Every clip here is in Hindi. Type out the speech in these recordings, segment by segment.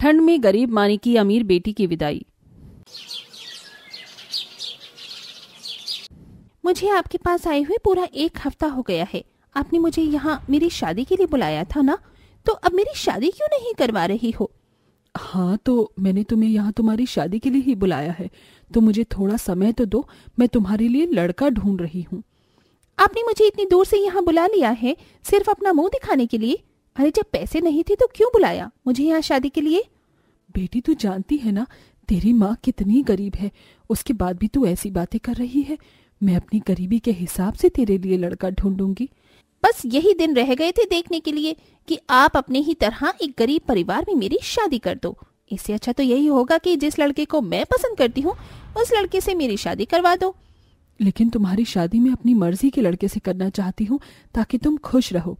ठंड में गरीब मानी की अमीर बेटी की विदाई मुझे आपके पास आए हुए पूरा एक हफ्ता हो गया है आपने मुझे यहाँ मेरी शादी के लिए बुलाया था ना तो अब मेरी शादी क्यों नहीं करवा रही हो हाँ तो मैंने तुम्हें यहाँ तुम्हारी शादी के लिए ही बुलाया है तो मुझे थोड़ा समय तो दो मैं तुम्हारे लिए लड़का ढूंढ रही हूँ आपने मुझे इतनी दूर से यहाँ बुला लिया है सिर्फ अपना मुंह दिखाने के लिए अरे जब पैसे नहीं थे तो क्यों बुलाया मुझे यहाँ शादी के लिए बेटी तू जानती है ना तेरी माँ कितनी गरीब है उसके बाद भी तू ऐसी बातें कर रही है मैं अपनी गरीबी के हिसाब से तेरे लिए लड़का ढूंढूंगी बस यही दिन रह गए थे देखने के लिए कि आप अपने ही तरह एक गरीब परिवार में मेरी शादी कर दो इससे अच्छा तो यही होगा कि जिस लड़के को मैं पसंद करती हूँ उस लड़के से मेरी शादी करवा दो लेकिन तुम्हारी शादी मैं अपनी मर्जी के लड़के से करना चाहती हूँ ताकि तुम खुश रहो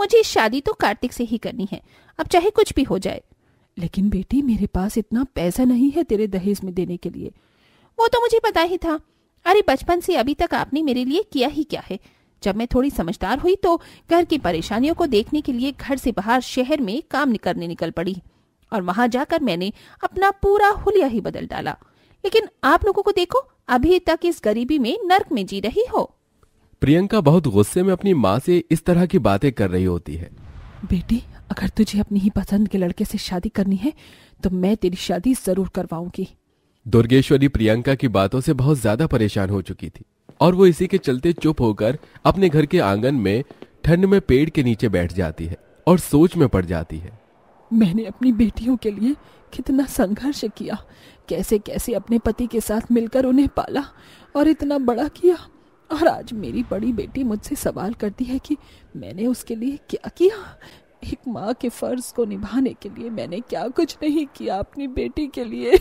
मुझे शादी तो कार्तिक से ही करनी है अब चाहे कुछ भी हो जाए लेकिन बेटी मेरे पास इतना पैसा नहीं है तेरे दहेज में देने के लिए वो तो मुझे पता ही था अरे बचपन से अभी तक आपने मेरे लिए किया ही क्या है जब मैं थोड़ी समझदार हुई तो घर की परेशानियों को देखने के लिए घर से बाहर शहर में काम करने निकल पड़ी और वहां जाकर मैंने अपना पूरा हुलिया ही बदल डाला लेकिन आप लोगों को देखो अभी तक इस गरीबी में नर्क में जी रही हो प्रियंका बहुत गुस्से में अपनी माँ से इस तरह की बातें कर रही होती है बेटी अगर तुझे अपनी ही पसंद के लड़के से शादी करनी है तो मैं तेरी शादी जरूर करवाऊंगी दुर्गेश्वरी प्रियंका की बातों से बहुत ज्यादा परेशान हो चुकी थी और वो इसी के चलते चुप होकर अपने घर के आंगन में ठंड में पेड़ के नीचे बैठ जाती है और सोच में पड़ जाती है मैंने अपनी बेटियों के लिए कितना संघर्ष किया कैसे कैसे अपने पति के साथ मिलकर उन्हें पाला और इतना बड़ा किया और आज मेरी बड़ी बेटी मुझसे सवाल करती है कि मैंने उसके लिए क्या किया एक माँ के फर्ज को निभाने के लिए मैंने क्या कुछ नहीं किया अपनी बेटी के लिए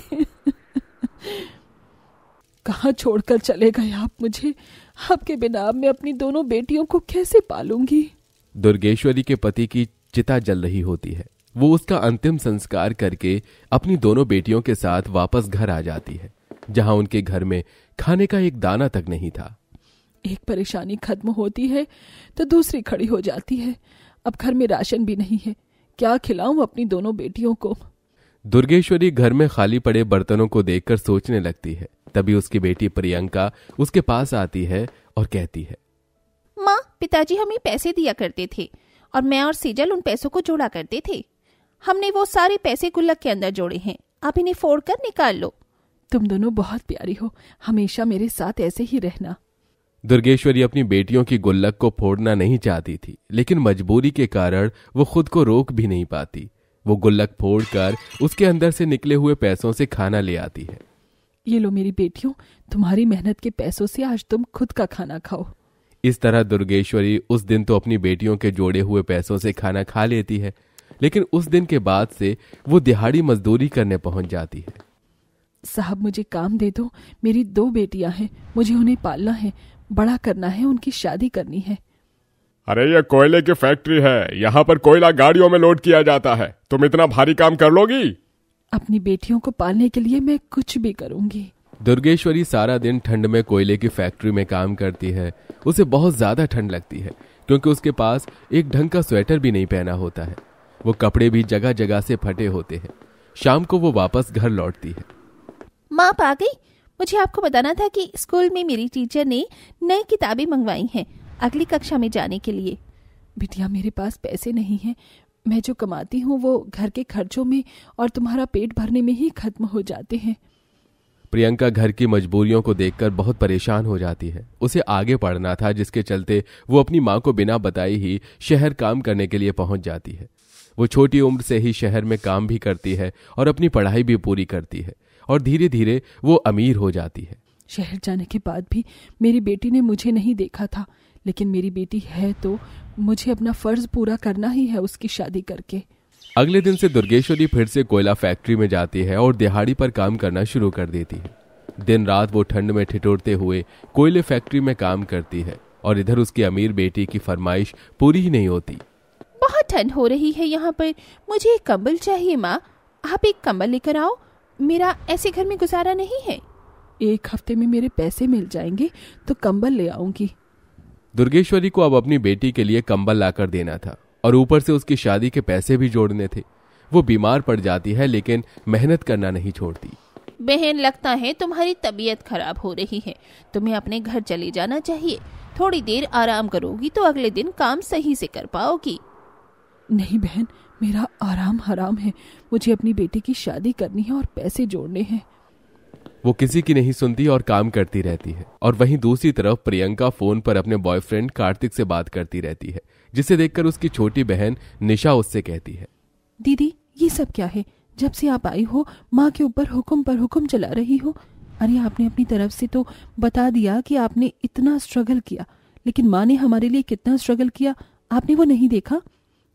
कहाँ छोड़कर चले गए आप मुझे आपके बिना मैं अपनी दोनों बेटियों को कैसे पालूंगी दुर्गेश्वरी के पति की चिता जल रही होती है वो उसका अंतिम संस्कार करके अपनी दोनों बेटियों के साथ वापस घर आ जाती है जहां उनके घर में खाने का एक दाना तक नहीं था एक परेशानी खत्म होती है तो दूसरी खड़ी हो जाती है अब घर में राशन भी नहीं है क्या खिलाऊं अपनी दोनों बेटियों को दुर्गेश्वरी घर में खाली पड़े बर्तनों को देखकर सोचने लगती है तभी उसकी बेटी प्रियंका उसके पास आती है और कहती है माँ पिताजी हमें पैसे दिया करते थे और मैं और सीजल उन पैसों को जोड़ा करते थे हमने वो सारे पैसे गुल्लक के अंदर जोड़े हैं आप इन्हें फोड़ कर निकाल लो तुम दोनों बहुत प्यारी हो हमेशा मेरे साथ ऐसे ही रहना दुर्गेश्वरी अपनी बेटियों की गुल्लक को फोड़ना नहीं चाहती थी लेकिन मजबूरी के कारण वो खुद को रोक भी नहीं पाती वो गुल्लक फोड़कर उसके अंदर से निकले हुए पैसों से खाना ले आती है ये लो मेरी बेटियों तुम्हारी मेहनत के पैसों से आज तुम खुद का खाना खाओ इस तरह दुर्गेश्वरी उस दिन तो अपनी बेटियों के जोड़े हुए पैसों से खाना खा लेती है लेकिन उस दिन के बाद से वो दिहाड़ी मजदूरी करने पहुंच जाती है साहब मुझे काम दे दो मेरी दो बेटियां हैं मुझे उन्हें पालना है बड़ा करना है उनकी शादी करनी है अरे ये कोयले की फैक्ट्री है यहाँ पर कोयला गाड़ियों में लोड किया जाता है तुम इतना भारी काम कर लोगी अपनी बेटियों को पालने के लिए मैं कुछ भी करूंगी दुर्गेश्वरी सारा दिन ठंड में कोयले की फैक्ट्री में काम करती है उसे बहुत ज्यादा ठंड लगती है क्योंकि उसके पास एक ढंग का स्वेटर भी नहीं पहना होता है वो कपड़े भी जगह जगह से फटे होते हैं शाम को वो वापस घर लौटती है माँ आ गई मुझे आपको बताना था कि स्कूल में मेरी टीचर ने नई किताबें मंगवाई हैं अगली कक्षा में जाने के लिए बिटिया मेरे पास पैसे नहीं हैं मैं जो कमाती हूँ वो घर के खर्चों में और तुम्हारा पेट भरने में ही खत्म हो जाते हैं प्रियंका घर की मजबूरियों को देखकर बहुत परेशान हो जाती है उसे आगे पढ़ना था जिसके चलते वो अपनी माँ को बिना बताए ही शहर काम करने के लिए पहुंच जाती है वो छोटी उम्र से ही शहर में काम भी करती है और अपनी पढ़ाई भी पूरी करती है और धीरे धीरे वो अमीर हो जाती है शहर जाने के बाद भी मेरी बेटी ने मुझे नहीं देखा था लेकिन मेरी बेटी है तो मुझे अपना फर्ज पूरा करना ही है उसकी शादी करके अगले दिन से दुर्गेश्वरी फिर से कोयला फैक्ट्री में जाती है और दिहाड़ी पर काम करना शुरू कर देती है दिन रात वो ठंड में ठिठुरते हुए कोयले फैक्ट्री में काम करती है और इधर उसकी अमीर बेटी की फरमाइश पूरी ही नहीं होती बहुत ठंड हो रही है यहाँ पर मुझे एक कम्बल चाहिए माँ आप एक कम्बल लेकर आओ मेरा ऐसे घर में गुजारा नहीं है एक हफ्ते में मेरे पैसे मिल जाएंगे तो कंबल ले आऊंगी दुर्गेश्वरी को अब अपनी बेटी के लिए कंबल लाकर देना था और ऊपर से उसकी शादी के पैसे भी जोड़ने थे वो बीमार पड़ जाती है लेकिन मेहनत करना नहीं छोड़ती बहन लगता है तुम्हारी तबीयत खराब हो रही है तुम्हें अपने घर चले जाना चाहिए थोड़ी देर आराम करोगी तो अगले दिन काम सही से कर पाओगी नहीं बहन मेरा आराम हराम है मुझे अपनी बेटी की शादी करनी है और पैसे जोड़ने हैं वो किसी की नहीं सुनती और काम करती रहती है और वहीं दूसरी तरफ प्रियंका फोन पर अपने बॉयफ्रेंड कार्तिक से बात करती रहती है जिसे देखकर उसकी छोटी बहन निशा उससे कहती है दीदी ये सब क्या है जब से आप आई हो माँ के ऊपर हुक्म पर हुक्म चला रही हो अरे आपने अपनी तरफ से तो बता दिया कि आपने इतना स्ट्रगल किया लेकिन माँ ने हमारे लिए कितना स्ट्रगल किया आपने वो नहीं देखा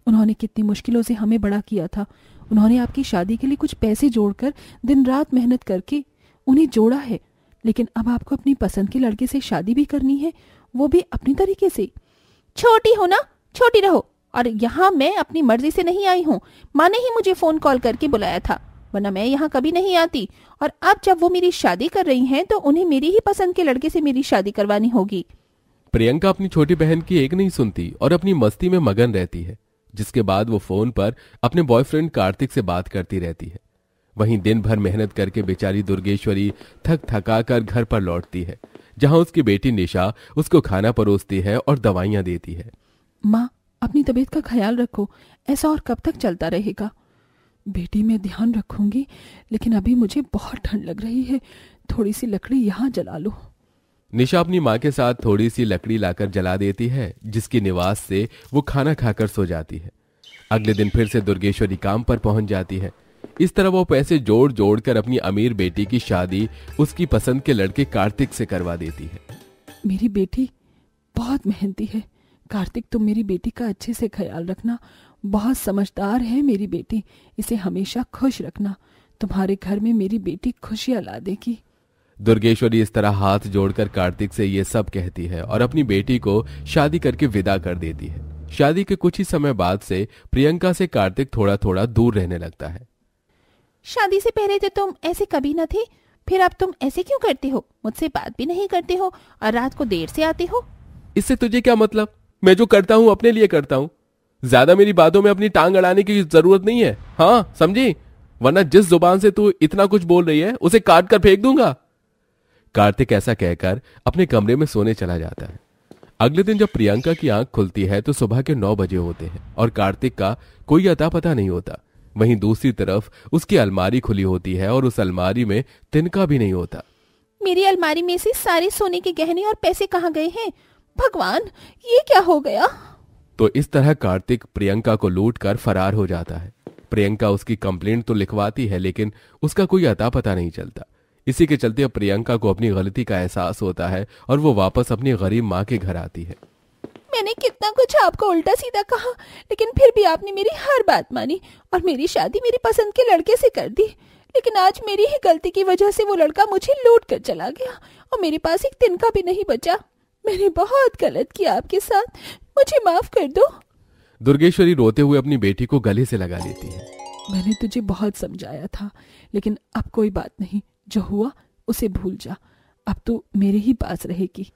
उन्होंने कितनी मुश्किलों से हमें बड़ा किया था उन्होंने आपकी शादी के लिए कुछ पैसे जोड़कर दिन रात मेहनत करके उन्हें जोड़ा है लेकिन अब आपको अपनी पसंद के लड़के से शादी भी करनी है वो भी अपने तरीके से छोटी हो ना छोटी रहो और यहाँ मैं अपनी मर्जी से नहीं आई हूँ माँ ने ही मुझे फोन कॉल करके बुलाया था वरना मैं यहाँ कभी नहीं आती और अब जब वो मेरी शादी कर रही हैं तो उन्हें मेरी ही पसंद के लड़के से मेरी शादी करवानी होगी प्रियंका अपनी छोटी बहन की एक नहीं सुनती और अपनी मस्ती में मगन रहती है जिसके बाद वो फोन पर अपने बॉयफ्रेंड कार्तिक से बात करती रहती है वहीं दिन भर मेहनत करके बेचारी दुर्गेश्वरी थक थका कर घर पर लौटती है जहां उसकी बेटी निशा उसको खाना परोसती है और दवाइयां देती है माँ अपनी तबीयत का ख्याल रखो ऐसा और कब तक चलता रहेगा बेटी मैं ध्यान रखूंगी लेकिन अभी मुझे बहुत ठंड लग रही है थोड़ी सी लकड़ी यहाँ जला लो निशा अपनी माँ के साथ थोड़ी सी लकड़ी लाकर जला देती है जिसकी निवास से वो खाना खाकर सो जाती है अगले दिन फिर से दुर्गेश्वरी काम पर पहुंच जाती है इस तरह वो पैसे जोड़ जोड़ कर अपनी अमीर बेटी की शादी उसकी पसंद के लड़के कार्तिक से करवा देती है मेरी बेटी बहुत मेहनती है कार्तिक तुम मेरी बेटी का अच्छे से ख्याल रखना बहुत समझदार है मेरी बेटी इसे हमेशा खुश रखना तुम्हारे घर में मेरी बेटी खुशियाँ ला देगी दुर्गेश्वरी इस तरह हाथ जोड़कर कार्तिक से ये सब कहती है और अपनी बेटी को शादी करके विदा कर देती है शादी के कुछ ही समय बाद से प्रियंका से कार्तिक थोड़ा थोड़ा दूर रहने लगता है शादी से पहले तो तुम ऐसे कभी न थे फिर अब तुम ऐसे क्यों करते हो मुझसे बात भी नहीं करते हो और रात को देर से आते हो इससे तुझे क्या मतलब मैं जो करता हूँ अपने लिए करता हूँ ज्यादा मेरी बातों में अपनी टांग अड़ाने की जरूरत नहीं है हाँ समझी वरना जिस जुबान से तू इतना कुछ बोल रही है उसे काट कर फेंक दूंगा कार्तिक ऐसा कहकर अपने कमरे में सोने चला जाता है अगले दिन जब प्रियंका की आंख खुलती है तो सुबह के नौ बजे होते हैं और कार्तिक का कोई अता पता नहीं होता वहीं दूसरी तरफ उसकी अलमारी खुली होती है और उस अलमारी में तिनका भी नहीं होता मेरी अलमारी में से सारे सोने के गहने और पैसे कहाँ गए हैं भगवान ये क्या हो गया तो इस तरह कार्तिक प्रियंका को लूट कर फरार हो जाता है प्रियंका उसकी कंप्लेंट तो लिखवाती है लेकिन उसका कोई अता पता नहीं चलता इसी के चलते प्रियंका को अपनी गलती का एहसास होता है और वो वापस अपनी गरीब माँ के घर आती है मैंने कितना कुछ आपको उल्टा सीधा कहा लेकिन फिर भी आपने मेरी हर बात मानी और मेरी शादी मेरी पसंद के लड़के से कर दी लेकिन आज मेरी ही गलती की वजह से वो लड़का मुझे लूट कर चला गया और मेरे पास एक तिनका भी नहीं बचा मैंने बहुत गलत किया आपके साथ मुझे माफ कर दो दुर्गेश्वरी रोते हुए अपनी बेटी को गले से लगा लेती है मैंने तुझे बहुत समझाया था लेकिन अब कोई बात नहीं जो हुआ उसे भूल जा अब तो मेरे ही पास रहेगी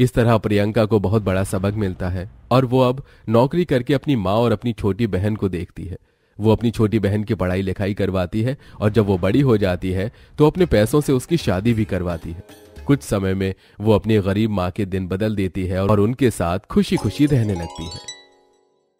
इस तरह प्रियंका को बहुत बड़ा सबक मिलता है और वो अब नौकरी करके अपनी माँ और अपनी छोटी बहन को देखती है वो अपनी छोटी बहन की पढ़ाई लिखाई करवाती है और जब वो बड़ी हो जाती है तो अपने पैसों से उसकी शादी भी करवाती है कुछ समय में वो अपनी गरीब माँ के दिन बदल देती है और उनके साथ खुशी खुशी रहने लगती है